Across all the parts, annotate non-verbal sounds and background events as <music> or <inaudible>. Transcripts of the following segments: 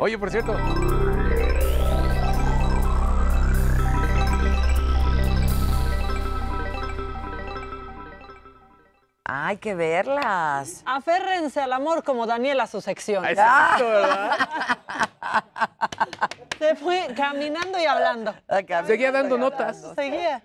Oye, por cierto. Hay que verlas. Aférrense al amor como Daniel a su sección. Exacto, ah. ¿verdad? <laughs> Se fue caminando y hablando. Seguía dando notas. Seguía.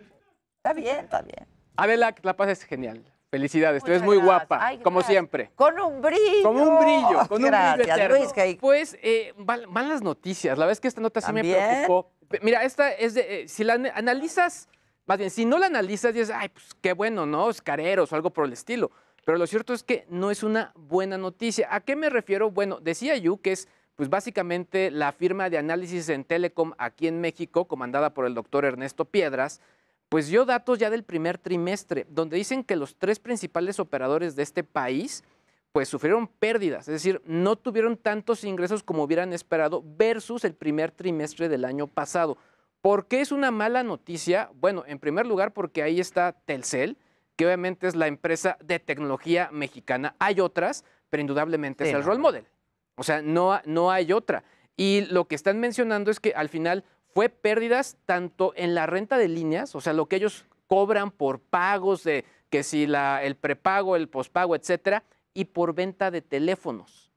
Está bien, está bien. ver, La Paz es genial. Felicidades, tú eres muy guapa, como siempre. Con un brillo. Con un brillo, con un brillo Pues eh, malas noticias, la verdad es que esta nota sí me preocupó. Mira, esta es de, eh, si la analizas, más bien, si no la analizas, dices, ay, pues qué bueno, ¿no? Escareros o algo por el estilo. Pero lo cierto es que no es una buena noticia. ¿A qué me refiero? Bueno, decía Yu que es, pues básicamente la firma de análisis en Telecom aquí en México, comandada por el doctor Ernesto Piedras, pues dio datos ya del primer trimestre, donde dicen que los tres principales operadores de este país pues sufrieron pérdidas, es decir, no tuvieron tantos ingresos como hubieran esperado versus el primer trimestre del año pasado. ¿Por qué es una mala noticia? Bueno, en primer lugar porque ahí está Telcel, que obviamente es la empresa de tecnología mexicana. Hay otras, pero indudablemente es el role model. O sea, no, no hay otra. Y lo que están mencionando es que al final fue pérdidas tanto en la renta de líneas, o sea, lo que ellos cobran por pagos de que si el prepago, el pospago, etcétera, y por venta de teléfonos.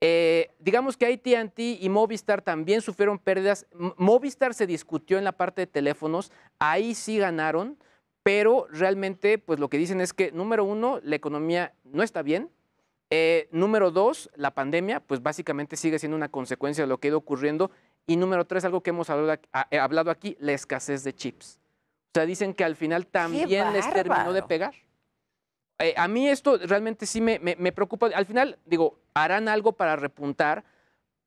Eh, digamos que ATT y Movistar también sufrieron pérdidas. Movistar se discutió en la parte de teléfonos, ahí sí ganaron, pero realmente, pues lo que dicen es que, número uno, la economía no está bien. Eh, número dos, la pandemia, pues básicamente sigue siendo una consecuencia de lo que ha ido ocurriendo y número tres, algo que hemos eh, hablado aquí, la escasez de chips. O sea, dicen que al final también les terminó de pegar. Eh, a mí esto realmente sí me, me, preocupa. Al final, digo, harán algo para repuntar,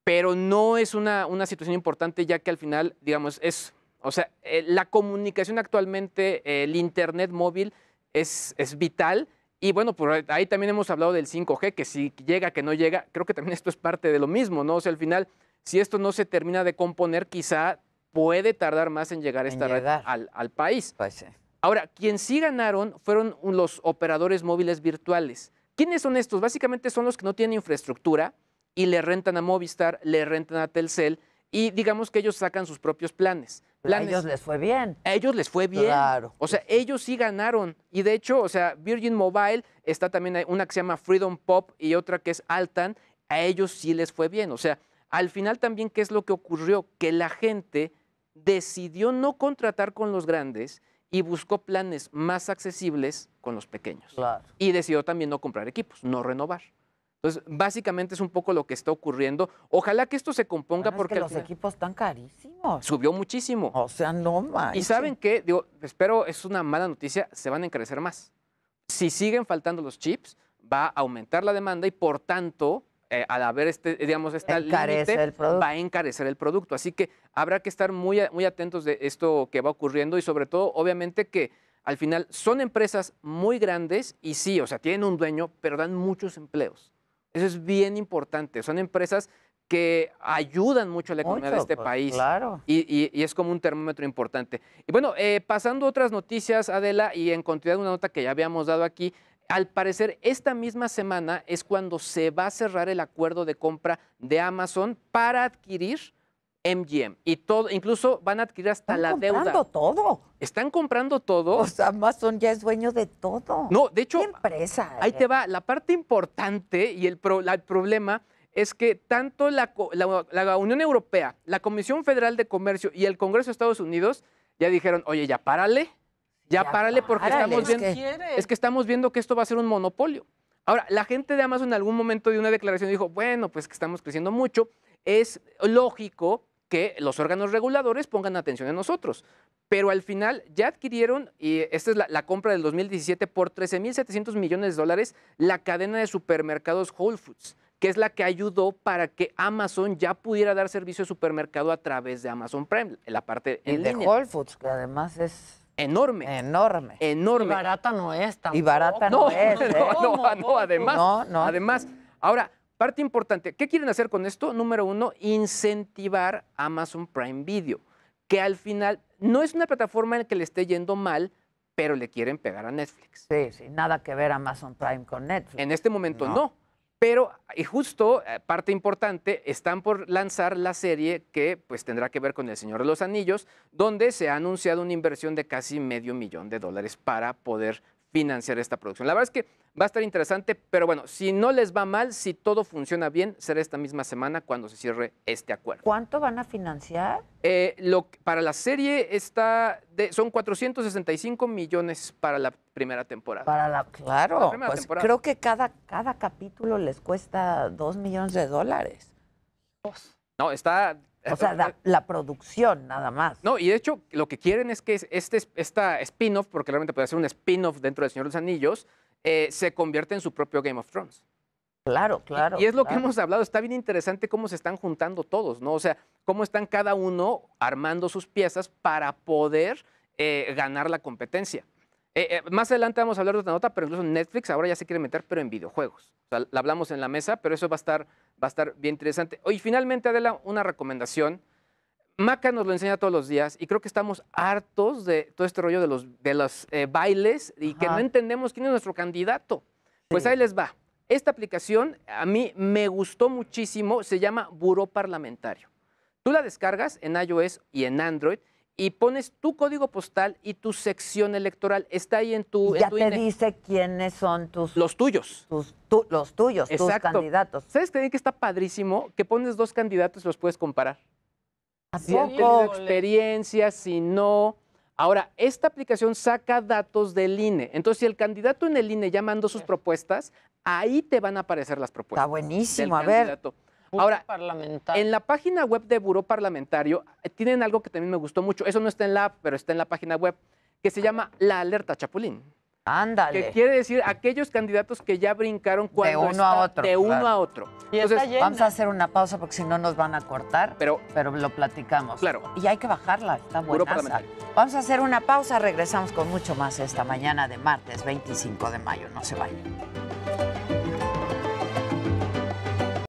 pero no es una, una situación importante ya que al final, digamos, es, o sea, eh, la comunicación actualmente, el Internet móvil es, es vital. Y bueno, pues ahí también hemos hablado del 5G, que si llega, que no llega, creo que también esto es parte de lo mismo, ¿no? O sea, al final si esto no se termina de componer, quizá puede tardar más en llegar esta al, país. Pues Ahora, quien sí ganaron fueron los operadores móviles virtuales. ¿Quiénes son estos? Básicamente son los que no tienen infraestructura y le rentan a Movistar, le rentan a Telcel y digamos que ellos sacan sus propios planes. planes. A ellos les fue bien. A ellos les fue bien. Claro. O sea, ellos sí ganaron. Y de hecho, o sea, Virgin Mobile está también una que se llama Freedom Pop y otra que es Altan. A ellos sí les fue bien. O sea, al final también, ¿qué es lo que ocurrió? Que la gente decidió no contratar con los grandes y buscó planes más accesibles con los pequeños. Y decidió también no comprar equipos, no renovar. Entonces, básicamente es un poco lo que está ocurriendo. Ojalá que esto se componga porque... los equipos están carísimos. Subió muchísimo. O sea, no más. Y saben qué, digo, espero, es una mala noticia, se van a encarecer más. Si siguen faltando los chips, va a aumentar la demanda y por tanto eh, al haber este, digamos, esta límite, va a encarecer el producto. Así que habrá que estar muy, muy atentos de esto que va ocurriendo y sobre todo, obviamente, que al final son empresas muy grandes y sí, o sea, tienen un dueño, pero dan muchos empleos. Eso es bien importante. Son empresas que ayudan mucho a la economía de este pues, país. Claro. Y, es como un termómetro importante. Y bueno, eh, pasando a otras noticias, Adela, y en continuidad una nota que ya habíamos dado aquí, al parecer, esta misma semana es cuando se va a cerrar el acuerdo de compra de Amazon para adquirir MGM. Y todo, incluso van a adquirir hasta la deuda. Están comprando todo. Están comprando todo. Amazon ya es dueño de todo. No, de hecho. ¿Qué empresa? Ahí te va. La parte importante y el, problema es que tanto la Unión Europea, la Comisión Federal de Comercio y el Congreso de Estados Unidos ya dijeron, oye, ya párale ya, párale porque estamos es viendo, que... estamos viendo que esto va a ser un monopolio. Ahora, la gente de Amazon en algún momento dio una declaración y dijo, bueno, pues que estamos creciendo mucho, es lógico que los órganos reguladores pongan atención a nosotros. Pero al final ya adquirieron, y esta es la, compra del 2017, por 13.700 millones de dólares la cadena de supermercados Whole Foods, que es la que ayudó para que Amazon ya pudiera dar servicio de supermercado a través de Amazon Prime, la parte en y de Whole Foods, que además es Enorme. Enorme. Enorme. Y barata no es tampoco. Y barata no, es. ¿eh? No, no, no, además. No, no. Además, ahora, parte importante, ¿qué quieren hacer con esto? Número uno, incentivar Amazon Prime Video, que al final no es una plataforma en la que le esté yendo mal, pero le quieren pegar a Netflix. Sí, sí, nada que ver Amazon Prime con Netflix. En este momento no. Pero y justo, eh, parte importante, están por lanzar la serie que pues, tendrá que ver con El Señor de los Anillos, donde se ha anunciado una inversión de casi medio millón de dólares para poder financiar esta producción. La verdad es que va a estar interesante, pero bueno, si no les va mal, si todo funciona bien, será esta misma semana cuando se cierre este acuerdo. ¿Cuánto van a financiar? Eh, lo, para la serie está de, son 465 millones para la primera temporada. Para la, claro, pues creo que cada, cada capítulo les cuesta 2 millones de dólares. No, está o sea, <laughs> la, producción nada más. No, y de hecho lo que quieren es que este, esta spin-off, porque realmente puede ser un spin-off dentro del Señor de los Anillos, eh, se convierta en su propio Game of Thrones. Claro, claro. Y, es lo que hemos hablado, está bien interesante cómo se están juntando todos, ¿no? O sea, cómo están cada uno armando sus piezas para poder eh, ganar la competencia. Eh, más adelante vamos a hablar de otra nota, pero incluso Netflix ahora ya se quiere meter, pero en videojuegos. O sea, la hablamos en la mesa, pero eso va a estar va a estar bien interesante. Y finalmente, Adela, una recomendación. Maca nos lo enseña todos los días y creo que estamos hartos de todo este rollo de los, de los eh, bailes y que no entendemos quién es nuestro candidato. Pues ahí les va. Esta aplicación a mí me gustó muchísimo, se llama Buró Parlamentario. Tú la descargas en iOS y en Android y pones tu código postal y tu sección electoral. Está ahí en tu. Ya te e. dice quiénes son tus. Los tuyos. los tuyos, tus candidatos. ¿Sabes que está padrísimo? Que pones dos candidatos y los puedes comparar. si han tenido experiencia, si no. Ahora, esta aplicación saca datos del INE. Entonces, si el candidato en el INE ya mandó sus propuestas, ahí te van a aparecer las propuestas. Está buenísimo, a ver. Ahora, en la página web de Buró Parlamentario eh, tienen algo que también me gustó mucho. Eso no está en la app, pero está en la página web, que se llama La Alerta Chapulín. Ándale. Que quiere decir aquellos candidatos que ya brincaron cuando de uno a otro. De uno a otro. Entonces, vamos a hacer una pausa porque si no nos van a cortar, pero, pero lo platicamos. Claro. Y hay que bajarla, está buena. Vamos a hacer una pausa, regresamos con mucho más esta mañana de martes 25 de mayo. No se vayan.